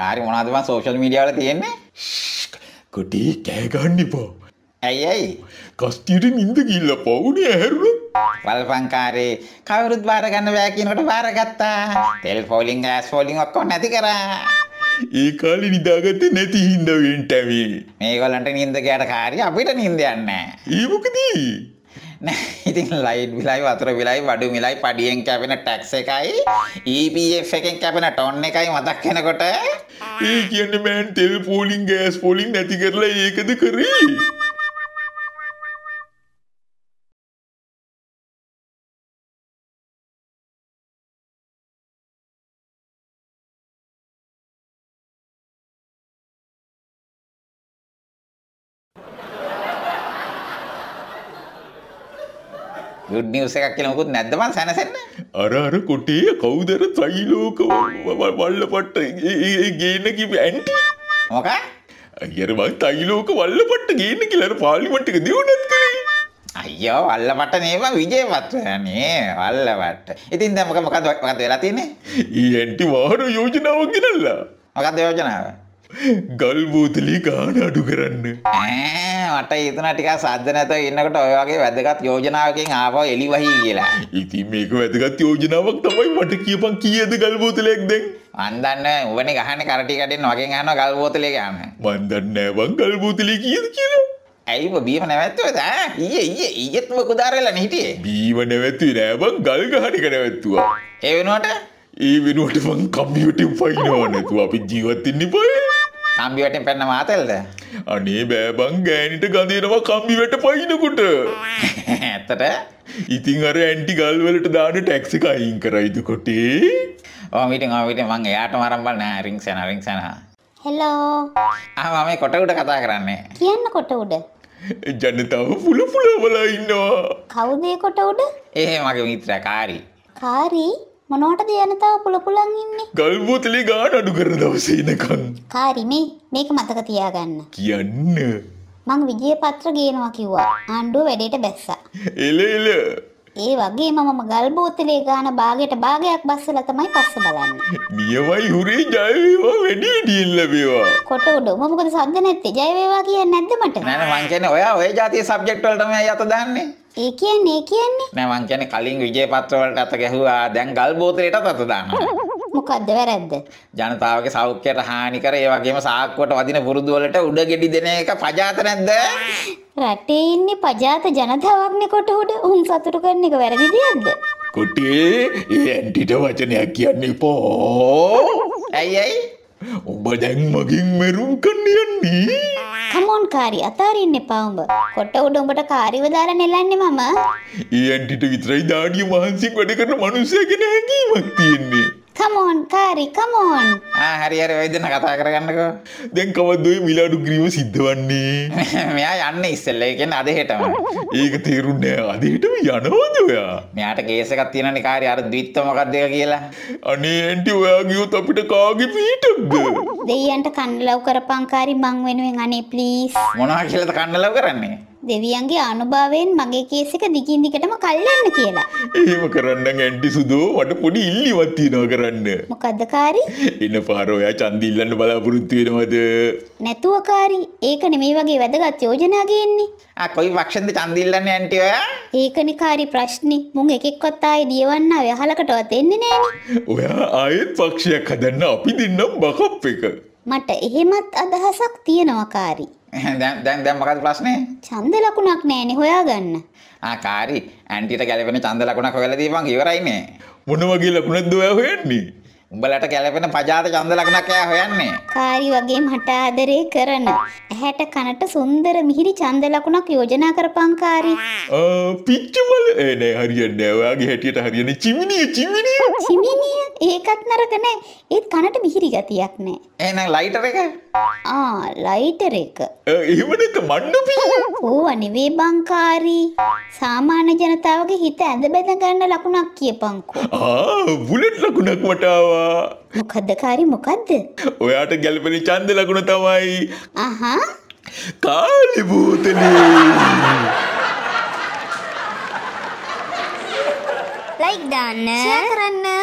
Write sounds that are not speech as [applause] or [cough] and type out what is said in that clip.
කාරි මොනවද මන් social media වල තියෙන්නේ? කොටි කෑ ගන්න එපා. ඇයි ඇයි? කස්ටියට නිින්ද ගිහිල්ලා පවුනේ ඇහැරුණා. වල්පන් කාරේ කවුරුත් බාර ගන්න බෑ කියනකොට බාරගත්තා. තෙල් ෆෝලිං ගෑස් ෆෝලිං ඔක්කොම නැති කරා. ඒ කාලෙ නිදාගත්තේ නැති හින්දා වෙන්ටැවි. මේගොල්ලන්ට නිින්ද ගියාට කාරි අපිට නිින්ද යන්නේ නැහැ. ඒ මොකදී? [laughs] ඉතින් ලයිට් විලයි වතුර විලයි වඩු මිලයි පඩියෙන් කැපෙන ටැක්ස් එකයි EPF එකෙන් කැපෙන ටොන් එකයි මතක් වෙනකොට ඒ කියන්නේ මෑන් තෙල් පෝලිං ගෑස් පෝලිං නැති කරලා ඒකද කරේ good news එකක් කියලා මොකුත් නැද්ද මං සැනසෙන්නේ? අර අර කුටියේ කවුද අර ත්‍රිලෝක වල්ලපට්ට ඒ ගේන කිව්ව ඇන්ටි. මොකක්? අයියර මං ත්‍රිලෝක වල්ලපට්ට ගේන්න කියලා අර පාර්ලිමේන්තු එක දියුණුවත් කලේ. අයියෝ අල්ලපට නේම විජේපත් නේ අල්ලපට. ඉතින් දැන් මොකද මොකද වෙලා තියෙන්නේ? ඊ ඇන්ටි වාහන යෝජනාවක් ගෙනල්ලා. මොකද්ද යෝජනාව? ගල් බූතලි ගාන අඩු කරන්න මට ඒතන ටික සද්ධ නැත ඉන්නකට ඔයවාගේ වැදගත් යෝජනාවකින් ආව එලිවහි කියලා ඉති මේක වැදගත් යෝජනාවක් තමයි මට කියපන් කියද ගල් බෝතලයෙක් දෙෙන් අන්දන්න උවනි ගහන කරටිකටින් වගෙන් හන ගල් බෝතලේ ගන්න බන්දන්නෑවන් ගල් බූතලි කියද කියලා ඇයිම බීම නැවැත්වද ඒ ඒ ඒත්ම කුදාරලා නහිටියේ බීම නැවැත්වේ නෑබන් ගල් ගහටික නැවැත්තුවා ඒවෙනට ඒ වෙනුවටමං කම්ියටම් පයිනවා නැතු අපි ජීවත්තින්නේ පයි කම්බිවටෙන් පැන්න මාතෙල්ද අනේ බෑබං ගෑනිට ගඳනවා කම්බිවට පයිනකුට ඇත්තට ඉතින් අර ඇන්ටි ගල්වලට දාන ටැක්සික අයින් කරයිදු කොටේ ඕමිට ඕවිට මං එයාට මරම්බල් නෑරිං සැනරිං සැන හෙලෝ ආ මේ කොට උඩ කතා කරන්නේ කියන්න කොට උඩ ජනතාව පුල පුලවලා ඉන්නවා කවුදේ කොට උඩ ඒ මගේ මිත්‍ර කාරි කාරී මොනෝට දයනතාව පුළපුලන් ඉන්න ගල්බෝතලේ ගාන අඩු කර දවසේනකන් කාරිමේ මේක මතක තියාගන්න කියන්න මං විජය පත්‍ර ගේනවා කිව්වා ආණ්ඩුව වැඩේට බැස්ස එල එල ඒ වගේ මම ගල්බෝතලේ ගාන බාගයට භාගයක් බස්සල තමයි පස්ස බලන්න නියමයි හුරේ ජයවේවා වැඩි ඩිල්ලබේවා කොට උඩ මොකද සද්ද නැත්තේ ජයවේවා කියන්නේ නැද්ද මට නෑ මං කියන්නේ ඔයා ඔය જાතිය සබ්ජෙක්ට් වලටම අත දාන්නේ ඒ කියන්නේ ඒ කියන්නේ නෑ මං කියන්නේ කලින් විජේ පත්‍රවලට අත ගැහුවා දැන් ගල් බෝතලයටත් අත දානවා මොකක්ද වැරද්ද? ජනතාවගේ සෞඛ්‍යයට හානි කර ඒ වගේම සාක්කුවට වදින පුරුදු වලට උඩ ගෙඩි දෙන එක පජාත නැද්ද? රටේ ඉන්නේ පජාත ජනතාවක්නේ කොට උඩ උන් සතුටු කරන එක වැරදි දෙයක්ද? කුටි ඒ ඇන්ටිට වචනයක් කියන්න එපා. ඇයි ඇයි? ඔබ දැන් මගින් මෙරුම් කන්න යන්නේ? කමෝන් කාරි අතාරින්න එපා උඹ. කොට උඩ උඹට කාරිව දාලා නෙලන්නේ මම. ඒ ඇන්ටිට විතරයි දාඩිය මහන්සියෙන් වැඩ කරන මිනිස්සයෙක් ගැන හැඟීමක් තියෙන්නේ. කමෝන් කාරි කමෝන් හරි අර වෙදන කතා කරගන්නක දැන් කවදදුව මිලාඩු ග්‍රීම සිද්ධ වන්නේ [laughs] මෙයා යන්න ඉස්සල්ල එකෙන් අදහෙටම ඒක තේරුන්නෑ අදහිටම යනෝද ඔයා මෙයාට කේසකක් තියෙන කාරි අර දවිත්තමකක් දෙක කියලා අනේ ඇන්ටි ඔයා ගියොත් අපිට කාගේ පීටක්ද දෙයන්ට කණ්ඩලව් කරපංකාරි මං වෙනුවෙන් අනේ පලිස් මොනා කියලද කණ්ඩලව් කරන්නේ දෙවියන්ගේ අනුභාවයෙන් මගේ කේස් එක දිගින් දිගටම කල්ලන්න කියලා. එහෙම කරන්න ඇන්ටි සුදෝ මට පොඩි ඉල්ලීමක් තියනවා කරන්න. මොකද්ද කාරි? එන පාර ඔයා ඡන්දි ඉල්ලන්න බලාපොරොත්තු වෙනවද? නැතුව කාරි. ඒක නෙමේ වගේ වැදගත් යෝජනා ගේන්නේ. ආ කොයි වක්ෂෙන්ද ඡන්දි ඉල්ලන්නේ ඇන්ටි ඔයා? ඒකනේ කාරි ප්‍රශ්නේ. මුන් එකෙක්වත් ආයේ දියවන්න අවහලකටවත් එන්නේ නෑනේ. ඔයා ආයෙත් පක්ෂයක් හදන්න අපි දෙන්නම් බකප් එක. මට එහෙමත් අදහසක් තියෙනවකාරි. දැන් දැන් මොකද ප්‍රශ්නේ? ඡන්ද ලකුණක් නෑනේ හොයාගන්න. ආ කාරි ඇන්ටිට ගැලපෙන ඡන්ද ලකුණක් හොයලා දීපන් ඉවරයිනේ. මොන වගේ ලකුණක්ද ඔයා හොයන්නේ? උඹලට කැලපෙන පජාත චන්ද ලගනක් එයා හොයන්නේ. කාරි වගේ මට ආදරේ කරන. ඇහැට කනට සුන්දර මිහිරි චන්ද ලකුණක් යෝජනා කරපන් කාරි. ආ පිච්චමල ඒ නෑ හරියන්නේ නෑ. ඔයාගේ හැටියට හරියන්නේ චිමිනිය චිමිනිය. චිමිනිය ඒකත් නරක නෑ. ඒත් කනට මිහිරි ගතියක් නෑ. එහෙනම් ලයිටර් එක? ආ ලයිටර් එක. එහෙම නැත්නම් මණ්ඩපිය. ඕවා නෙවෙයි බං කාරි. සාමාන්‍ය ජනතාවගේ හිත ඇඳ බැඳ ගන්න ලකුණක් කියපන්කෝ. ආ බුලට් ලකුණක් මට ආවා. යනවා මොකද්දකාරි මොකක්ද ඔයාට ගැලපෙන චන්ද ලකුණ තමයි අහා කාලිභූතලි ලයික් දාන්න කරන්න